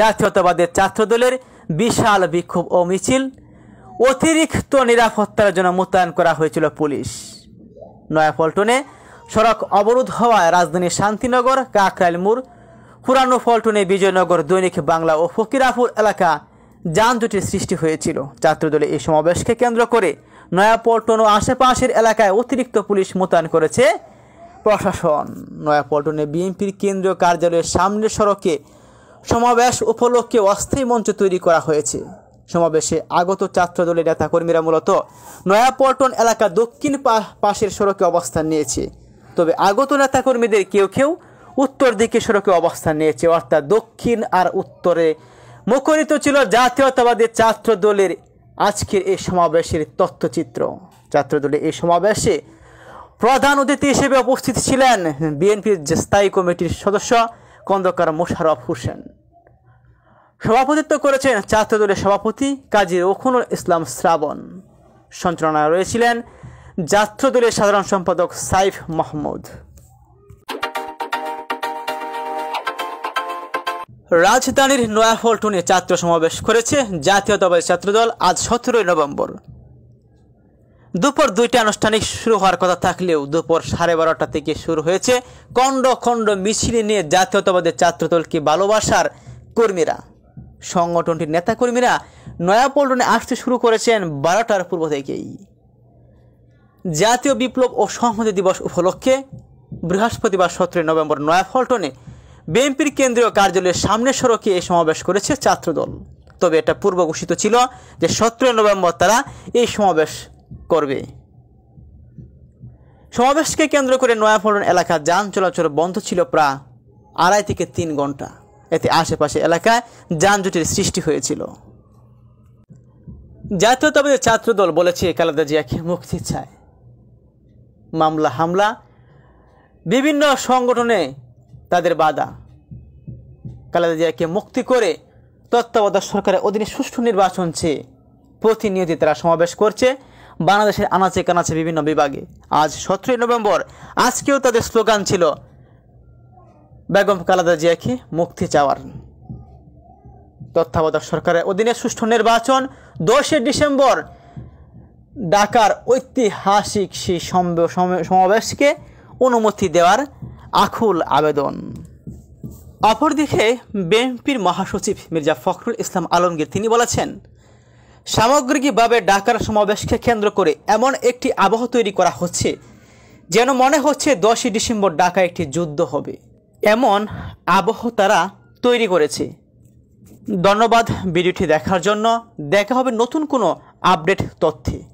জাতীয়তাবাদের ছাত্রদলের বিশাল বিক্ষোভ ও মিছিল অতিরিক্ত নিরাপত্তার জন্য মোতায়েন করা হয়েছিল পুলিশ নয়াপল্টনে সড়ক অবরোধ হওয়ায় রাজধানী শান্তিনগর কাকরাইলমুর পুরানো পল্টনে বিজয়নগর দৈনিক বাংলা ও ফকিরাপুর এলাকা যানজটের সৃষ্টি হয়েছিল ছাত্রদলে এই সমাবেশকে কেন্দ্র করে নয়াপল্টন ও আশেপাশের এলাকায় অতিরিক্ত পুলিশ মোতায়েন করেছে প্রশাসন নয়াপল্টনে বিএনপির কেন্দ্রীয় কার্যালয়ের সামনের সড়কে সমাবেশ উপলক্ষে অস্থায়ী মঞ্চ তৈরি করা হয়েছে সমাবেশে আগত ছাত্রদলের নেতাকর্মীরা মূলত নয়াপল্টন এলাকা দক্ষিণ পাশের সড়কে অবস্থান নিয়েছে তবে আগত নেতাকর্মীদের কেউ কেউ উত্তর দিকে সড়কে অবস্থান নিয়েছে অর্থাৎ দক্ষিণ আর উত্তরে মুখরিত ছিল ছাত্র ছাত্রদলের আজকের এই সমাবেশের তথ্যচিত্র ছাত্রদলে এই সমাবেশে প্রধান অতিথি হিসেবে উপস্থিত ছিলেন বিএনপির স্থায়ী কমিটির সদস্য খন্দকার মোশারফ হোসেন সভাপতিত্ব করেছেন ছাত্রদলের সভাপতি কাজী রখুনুল ইসলাম শ্রাবণ সঞ্চালনায় রয়েছিলেন ছাত্রদলের সাধারণ সম্পাদক সাইফ মাহমুদ রাজধানীর নয়াহল্টনে ছাত্র সমাবেশ করেছে জাতীয়তাবাদী ছাত্রদল আজ সতেরোই নভেম্বর দুপুর দুইটা আনুষ্ঠানিক শুরু হওয়ার কথা থাকলেও দুপুর সাড়ে বারোটা থেকে শুরু হয়েছে খণ্ড খণ্ড মিছিল নিয়ে জাতীয়তাবাদের ছাত্রদলকে ভালোবাসার কর্মীরা সংগঠনটির নেতাকর্মীরা নয়াপল্টনে আসতে শুরু করেছেন বারোটার পূর্ব থেকেই জাতীয় বিপ্লব ও সংহতি দিবস উপলক্ষে বৃহস্পতিবার সতেরোই নভেম্বর নয়াপল্টনে বিএনপির কেন্দ্রীয় কার্যালয়ের সামনে সড়কে এই সমাবেশ করেছে ছাত্রদল তবে এটা পূর্ব ঘোষিত ছিল যে সতেরোই নভেম্বর তারা এই সমাবেশ করবে সমাবেশকে কেন্দ্র করে নয়াফলন এলাকা যান চলাচল বন্ধ ছিল প্রায় আড়াই থেকে তিন ঘন্টা এতে আশেপাশে এলাকায় যানজটের সৃষ্টি হয়েছিল জাতীয়তাবাদী ছাত্র দল বলেছে খালেদা জিয়াকে মুক্তি চায় মামলা হামলা বিভিন্ন সংগঠনে তাদের বাধা খালেদা জিয়াকে মুক্তি করে তত্ত্বাবধায়ক সরকারের অধীনে সুষ্ঠু নির্বাচন চেয়ে প্রতিনিয়তি তারা সমাবেশ করছে বাংলাদেশের আনাচে কানাচে বিভিন্ন বিভাগে আজ সতেরোই নভেম্বর আজকেও তাদের স্লোগান ছিল বেগম কালাদা জিয়াকে মুক্তি চাওয়ার তত্ত্বাবধায়ক সরকারের অধীনে সুষ্ঠু নির্বাচন দশই ডিসেম্বর ডাকার ঐতিহাসিক সেই সমাবেশকে অনুমতি দেওয়ার আখুল আবেদন অপরদিকে বিএনপির মহাসচিব মির্জা ফখরুল ইসলাম আলমগীর তিনি বলেছেন সামগ্রিকভাবে ডাকার সমাবেশকে কেন্দ্র করে এমন একটি আবহ তৈরি করা হচ্ছে যেন মনে হচ্ছে দশই ডিসেম্বর ডাকা একটি যুদ্ধ হবে এমন আবহ তারা তৈরি করেছে ধন্যবাদ ভিডিওটি দেখার জন্য দেখা হবে নতুন কোনো আপডেট তথ্যে